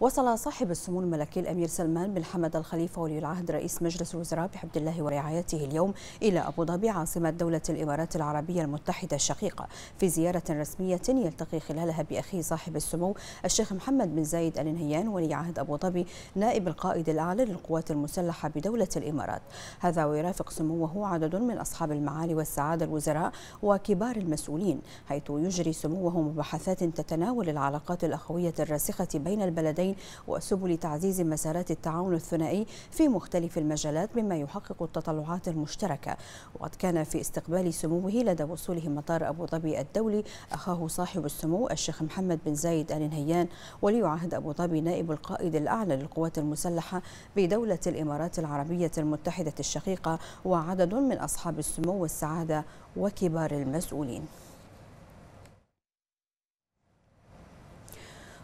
وصل صاحب السمو الملكي الأمير سلمان بن حمد الخليفة ولي العهد رئيس مجلس الوزراء بحمد الله ورعايته اليوم إلى أبو ظبي عاصمة دولة الإمارات العربية المتحدة الشقيقة في زيارة رسمية يلتقي خلالها بأخيه صاحب السمو الشيخ محمد بن زايد آل نهيان ولي عهد أبو ظبي نائب القائد الأعلى للقوات المسلحة بدولة الإمارات هذا ويرافق سموه عدد من أصحاب المعالي والسعادة الوزراء وكبار المسؤولين حيث يجري سموه مباحثات تتناول العلاقات الأخوية الراسخة بين البلدين الطرفين وسبل تعزيز مسارات التعاون الثنائي في مختلف المجالات مما يحقق التطلعات المشتركة وقد كان في استقبال سموه لدى وصوله مطار أبو ظبي الدولي أخاه صاحب السمو الشيخ محمد بن زايد آل نهيان ولي عهد أبو ظبي نائب القائد الأعلى للقوات المسلحة بدولة الإمارات العربية المتحدة الشقيقة وعدد من أصحاب السمو والسعادة وكبار المسؤولين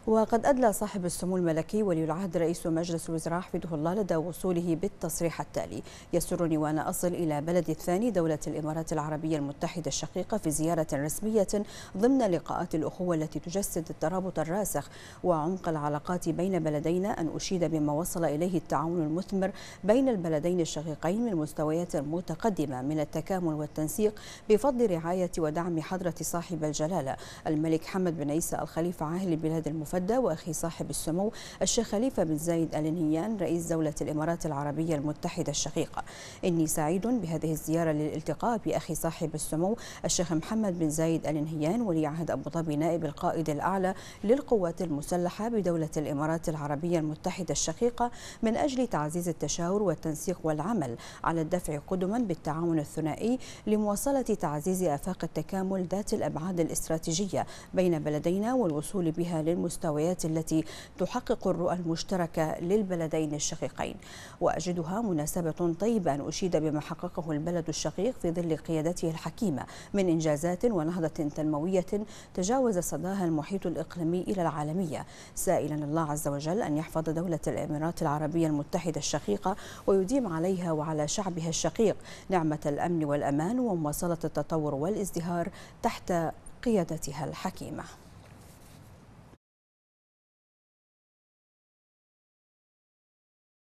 وقد أدلى صاحب السمو الملكي ولي العهد رئيس مجلس الوزراء حفظه الله لدى وصوله بالتصريح التالي يسرني وأنا أصل إلى بلدي الثاني دولة الإمارات العربية المتحدة الشقيقة في زيارة رسمية ضمن لقاءات الأخوة التي تجسد الترابط الراسخ وعمق العلاقات بين بلدينا أن أشيد بما وصل إليه التعاون المثمر بين البلدين الشقيقين من مستويات متقدمة من التكامل والتنسيق بفضل رعاية ودعم حضرة صاحب الجلالة الملك حمد بن عيسى الخليفة عاهل البلاد المفرقة المفدى وأخي صاحب السمو الشيخ خليفة بن زايد آل نهيان رئيس دولة الإمارات العربية المتحدة الشقيقة إني سعيد بهذه الزيارة للالتقاء بأخي صاحب السمو الشيخ محمد بن زايد آل نهيان ولي عهد أبو ظبي نائب القائد الأعلى للقوات المسلحة بدولة الإمارات العربية المتحدة الشقيقة من أجل تعزيز التشاور والتنسيق والعمل على الدفع قدما بالتعاون الثنائي لمواصلة تعزيز آفاق التكامل ذات الأبعاد الاستراتيجية بين بلدينا والوصول بها للمستقبل المحتويات التي تحقق الرؤى المشتركة للبلدين الشقيقين وأجدها مناسبة طيبة أن أشيد بما حققه البلد الشقيق في ظل قيادته الحكيمة من إنجازات ونهضة تنموية تجاوز صداها المحيط الإقليمي إلى العالمية سائلا الله عز وجل أن يحفظ دولة الإمارات العربية المتحدة الشقيقة ويديم عليها وعلى شعبها الشقيق نعمة الأمن والأمان ومواصلة التطور والازدهار تحت قيادتها الحكيمه